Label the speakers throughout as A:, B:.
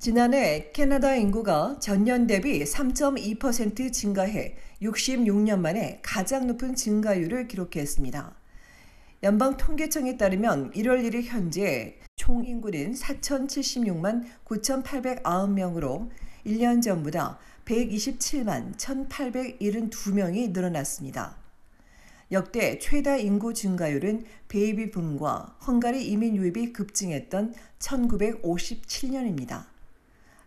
A: 지난해 캐나다 인구가 전년 대비 3.2% 증가해 66년 만에 가장 높은 증가율을 기록했습니다. 연방 통계청에 따르면 1월 1일 현재 총 인구는 4,076만 9,809명으로 1년 전보다 127만 1,872명이 늘어났습니다. 역대 최다 인구 증가율은 베이비붐과 헝가리 이민 유입이 급증했던 1957년입니다.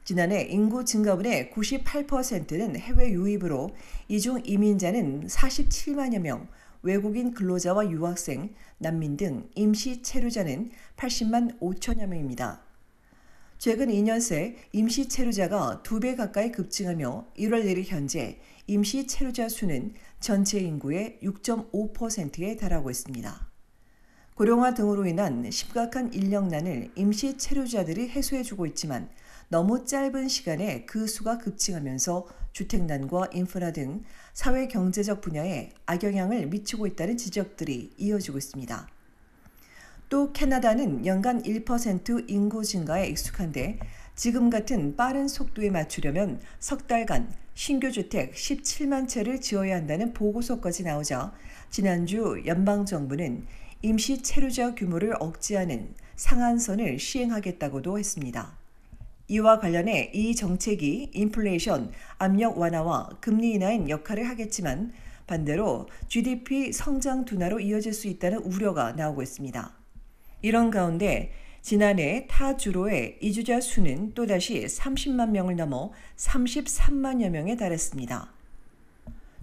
A: 지난해 인구 증가분의 98%는 해외 유입으로 이 중 이민자는 47만여 명, 외국인 근로자와 유학생, 난민 등 임시 체류자는 80만 5천여 명입니다. 최근 2년 새 임시 체류자가 2배 가까이 급증하며 1월 1일 현재 임시 체류자 수는 전체 인구의 6.5%에 달하고 있습니다. 고령화 등으로 인한 심각한 인력난을 임시 체류자들이 해소해주고 있지만 너무 짧은 시간에 그 수가 급증하면서 주택난과 인프라 등 사회 경제적 분야에 악영향을 미치고 있다는 지적들이 이어지고 있습니다. 또 캐나다는 연간 1% 인구 증가에 익숙한데 지금 같은 빠른 속도에 맞추려면 석 달간 신규 주택 17만 채를 지어야 한다는 보고서까지 나오자 지난주 연방 정부는 임시 체류자 규모를 억제하는 상한선을 시행하겠다고도 했습니다. 이와 관련해 이 정책이 인플레이션 압력 완화와 금리 인하엔 역할을 하겠지만 반대로 GDP 성장 둔화로 이어질 수 있다는 우려가 나오고 있습니다. 이런 가운데 지난해 타 주로의 이주자 수는 또다시 30만 명을 넘어 33만여 명에 달했습니다.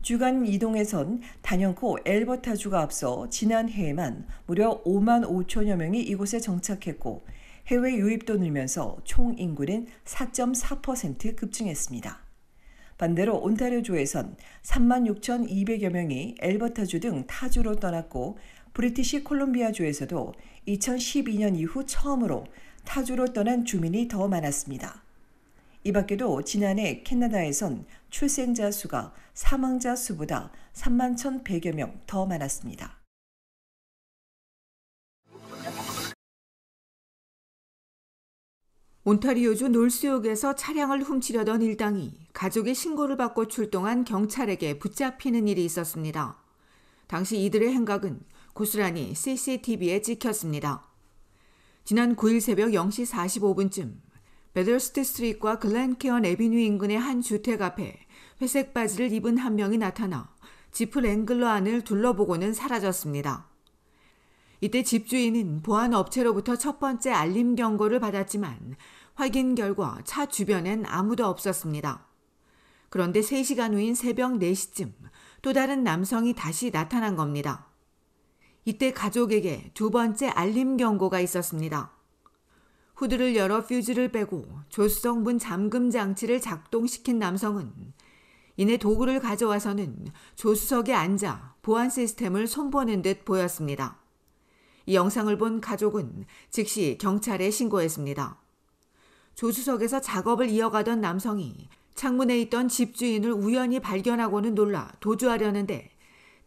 A: 주간 이동에선 단연코 엘버타주가 앞서 지난해에만 무려 5만 5천여 명이 이곳에 정착했고 해외 유입도 늘면서 총 인구는 4.4% 급증했습니다. 반대로 온타리오주에선 3만 6,200여 명이 엘버타주 등 타주로 떠났고 브리티시 콜롬비아주에서도 2012년 이후 처음으로 타주로 떠난 주민이 더 많았습니다. 이 밖에도 지난해 캐나다에선 출생자 수가 사망자 수보다 3만 1,100여 명 더 많았습니다.
B: 온타리오주 놀수역에서 차량을 훔치려던 일당이 가족의 신고를 받고 출동한 경찰에게 붙잡히는 일이 있었습니다. 당시 이들의 행각은 고스란히 CCTV에 찍혔습니다. 지난 9일 새벽 0시 45분쯤 베들스티 스트리트와 글렌케언 에비뉴 인근의 한 주택 앞에 회색 바지를 입은 한 명이 나타나 지프 랭글러 안을 둘러보고는 사라졌습니다. 이때 집주인은 보안 업체로부터 첫 번째 알림 경고를 받았지만 확인 결과 차 주변엔 아무도 없었습니다. 그런데 3시간 후인 새벽 4시쯤 또 다른 남성이 다시 나타난 겁니다. 이때 가족에게 두 번째 알림 경고가 있었습니다. 후드를 열어 퓨즈를 빼고 조수성분 잠금 장치를 작동시킨 남성은 이내 도구를 가져와서는 조수석에 앉아 보안 시스템을 손보는 듯 보였습니다. 이 영상을 본 가족은 즉시 경찰에 신고했습니다. 조수석에서 작업을 이어가던 남성이 창문에 있던 집주인을 우연히 발견하고는 놀라 도주하려는데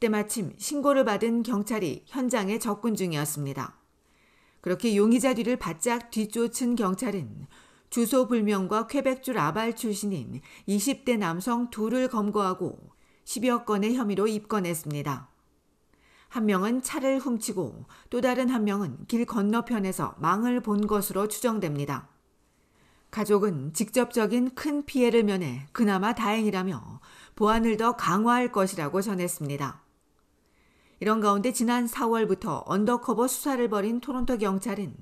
B: 때마침 신고를 받은 경찰이 현장에 접근 중이었습니다. 그렇게 용의 자리를 바짝 뒤쫓은 경찰은 주소 불명과 쾌백주 라발 출신인 20대 남성 둘을 검거하고 10여 건의 혐의로 입건했습니다. 한 명은 차를 훔치고 또 다른 한 명은 길 건너편에서 망을 본 것으로 추정됩니다. 가족은 직접적인 큰 피해를 면해 그나마 다행이라며 보안을 더 강화할 것이라고 전했습니다. 이런 가운데 지난 4월부터 언더커버 수사를 벌인 토론토 경찰은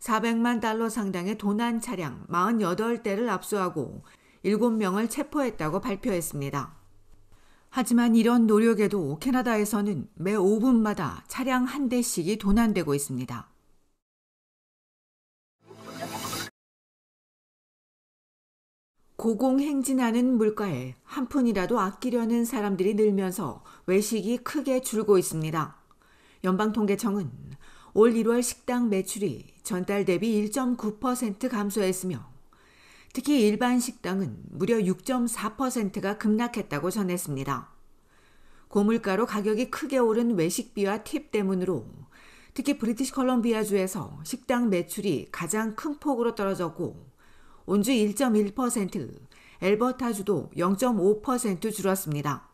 B: 400만 달러 상당의 도난 차량 48대를 압수하고 7명을 체포했다고 발표했습니다. 하지만 이런 노력에도 캐나다에서는 매 5분마다 차량 한 대씩이 도난되고 있습니다. 고공행진하는 물가에 한 푼이라도 아끼려는 사람들이 늘면서 외식이 크게 줄고 있습니다. 연방통계청은 올 1월 식당 매출이 전달 대비 1.9% 감소했으며 특히 일반 식당은 무려 6.4%가 급락했다고 전했습니다. 고물가로 가격이 크게 오른 외식비와 팁 때문으로 특히 브리티시 컬럼비아주에서 식당 매출이 가장 큰 폭으로 떨어졌고 온주 1.1%, 엘버타주도 0.5% 줄었습니다.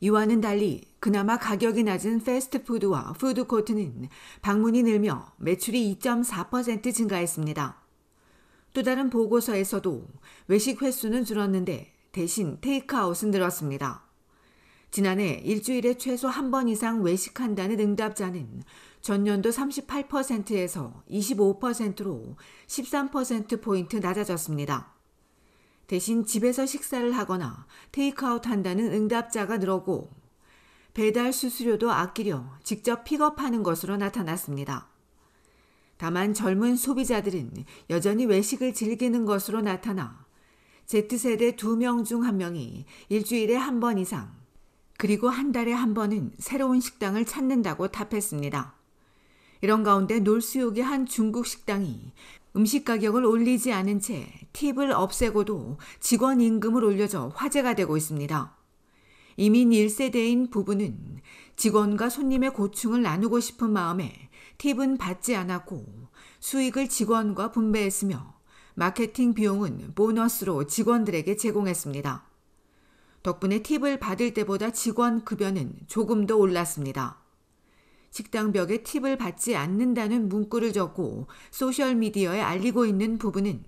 B: 이와는 달리 그나마 가격이 낮은 패스트푸드와 푸드코트는 방문이 늘며 매출이 2.4% 증가했습니다. 또 다른 보고서에서도 외식 횟수는 줄었는데 대신 테이크아웃은 늘었습니다. 지난해 일주일에 최소 한 번 이상 외식한다는 응답자는 전년도 38%에서 25%로 13%포인트 낮아졌습니다. 대신 집에서 식사를 하거나 테이크아웃 한다는 응답자가 늘었고 배달 수수료도 아끼려 직접 픽업하는 것으로 나타났습니다. 다만 젊은 소비자들은 여전히 외식을 즐기는 것으로 나타나 Z세대 2명 중 1명이 일주일에 한 번 이상 그리고 한 달에 한 번은 새로운 식당을 찾는다고 답했습니다. 이런 가운데 놀수욕이 한 중국 식당이 음식 가격을 올리지 않은 채 팁을 없애고도 직원 임금을 올려줘 화제가 되고 있습니다. 이민 1세대인 부부는 직원과 손님의 고충을 나누고 싶은 마음에 팁은 받지 않았고 수익을 직원과 분배했으며 마케팅 비용은 보너스로 직원들에게 제공했습니다. 덕분에 팁을 받을 때보다 직원 급여는 조금 더 올랐습니다. 식당 벽에 팁을 받지 않는다는 문구를 적고 소셜미디어에 알리고 있는 부부는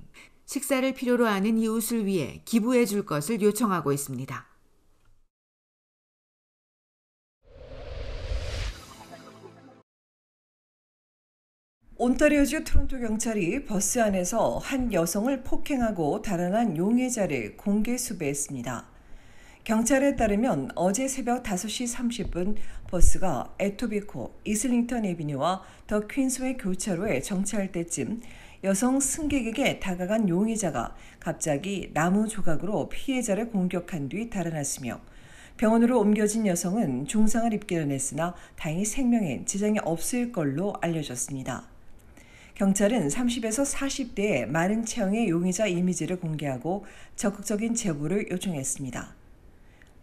B: 식사를 필요로 하는 이웃을 위해 기부해 줄 것을 요청하고 있습니다.
A: 온타리오주 토론토 경찰이 버스 안에서 한 여성을 폭행하고 달아난 용의자를 공개 수배했습니다. 경찰에 따르면 어제 새벽 5시 30분 버스가 에토비코 이슬링턴 에비뉴와 더 퀸스웨이 교차로에 정차할 때쯤 여성 승객에게 다가간 용의자가 갑자기 나무 조각으로 피해자를 공격한 뒤 달아났으며 병원으로 옮겨진 여성은 중상을 입기는 했으나 다행히 생명에 지장이 없을 걸로 알려졌습니다. 경찰은 30에서 40대의 많은 체형의 용의자 이미지를 공개하고 적극적인 제보를 요청했습니다.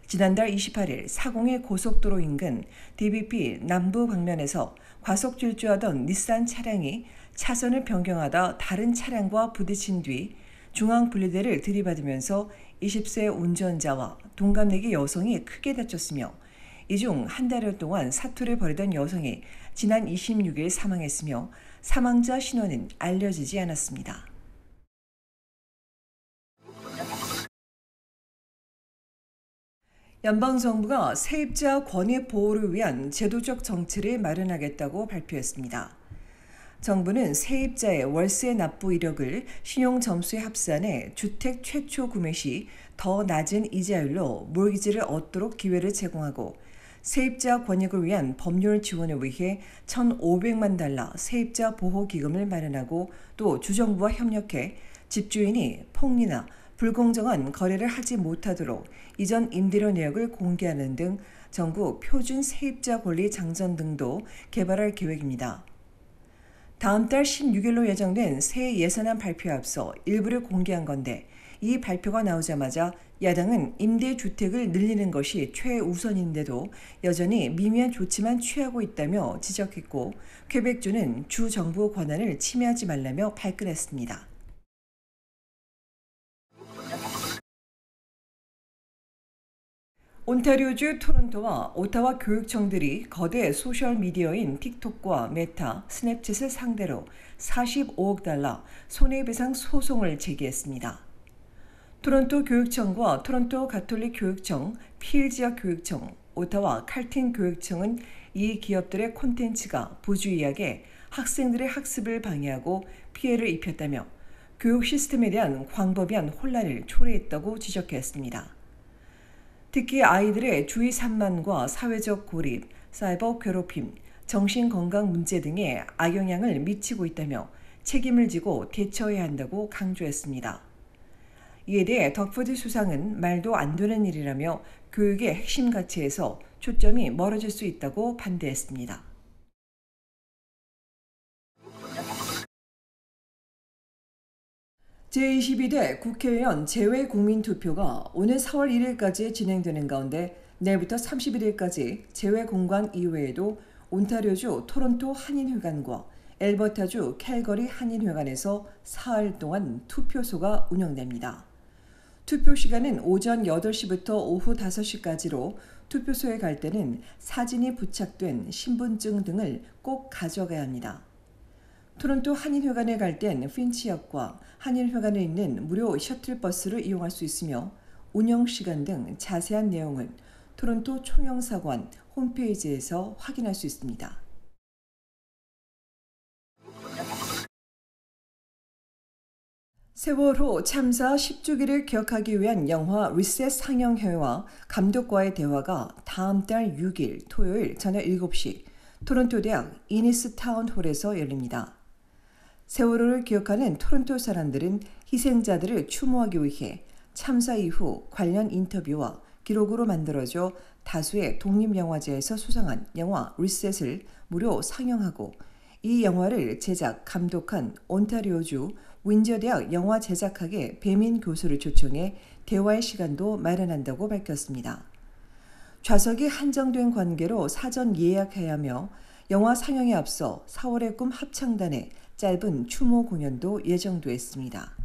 A: 지난달 28일 사공의 고속도로 인근 DBP 남부 방면에서 과속 질주하던 닛산 차량이 차선을 변경하다 다른 차량과 부딪힌 뒤 중앙 분리대를 들이받으면서 20세 운전자와 동갑내기 여성이 크게 다쳤으며 이 중 한 달여 동안 사투를 벌이던 여성이 지난 26일 사망했으며 사망자 신원은 알려지지 않았습니다. 연방정부가 세입자 권익 보호를 위한 제도적 정책을 마련하겠다고 발표했습니다. 정부는 세입자의 월세 납부 이력을 신용 점수에 합산해 주택 최초 구매 시 더 낮은 이자율로 몰기지를 얻도록 기회를 제공하고 세입자 권익을 위한 법률 지원을 위해 1,500만 달러 세입자 보호 기금을 마련하고 또 주정부와 협력해 집주인이 폭리나 불공정한 거래를 하지 못하도록 이전 임대료 내역을 공개하는 등 전국 표준 세입자 권리 장전 등도 개발할 계획입니다. 다음 달 16일로 예정된 새 예산안 발표에 앞서 일부를 공개한 건데 이 발표가 나오자마자 야당은 임대주택을 늘리는 것이 최우선인데도 여전히 미미한 조치만 취하고 있다며 지적했고 쾌백주는 주정부 권한을 침해하지 말라며 발끈했습니다. 온타리오주 토론토와 오타와 교육청들이 거대 소셜미디어인 틱톡과 메타, 스냅챗을 상대로 45억 달러 손해배상 소송을 제기했습니다. 토론토 교육청과 토론토 가톨릭 교육청, 필지아 교육청, 오타와 칼틴 교육청은 이 기업들의 콘텐츠가 부주의하게 학생들의 학습을 방해하고 피해를 입혔다며 교육 시스템에 대한 광범위한 혼란을 초래했다고 지적했습니다. 특히 아이들의 주의 산만과 사회적 고립, 사이버 괴롭힘, 정신건강 문제 등에 악영향을 미치고 있다며 책임을 지고 대처해야 한다고 강조했습니다. 이에 대해 덕포드 수상은 말도 안 되는 일이라며 교육의 핵심 가치에서 초점이 멀어질 수 있다고 반대했습니다. 제22대 국회의원 재외국민투표가 오늘 4월 1일까지 진행되는 가운데 내일부터 31일까지 재외공관 이외에도 온타리오주 토론토 한인회관과 엘버타주 캘거리 한인회관에서 4일 동안 투표소가 운영됩니다. 투표 시간은 오전 8시부터 오후 5시까지로 투표소에 갈 때는 사진이 부착된 신분증 등을 꼭 가져가야 합니다. 토론토 한인회관에 갈 땐 핀치역과 한인회관에 있는 무료 셔틀버스를 이용할 수 있으며 운영시간 등 자세한 내용은 토론토 총영사관 홈페이지에서 확인할 수 있습니다. 세월호 참사 10주기를 기억하기 위한 영화 리셋 상영회와 감독과의 대화가 다음 달 6일 토요일 저녁 7시 토론토 대학 이니스타운 홀에서 열립니다. 세월호를 기억하는 토론토 사람들은 희생자들을 추모하기 위해 참사 이후 관련 인터뷰와 기록으로 만들어져 다수의 독립영화제에서 수상한 영화 리셋을 무료 상영하고 이 영화를 제작, 감독한 온타리오주 윈저대학 영화 제작학의 배민 교수를 초청해 대화의 시간도 마련한다고 밝혔습니다. 좌석이 한정된 관계로 사전 예약해야 하며 영화 상영에 앞서 4월의 꿈 합창단의 짧은 추모 공연도 예정됐습니다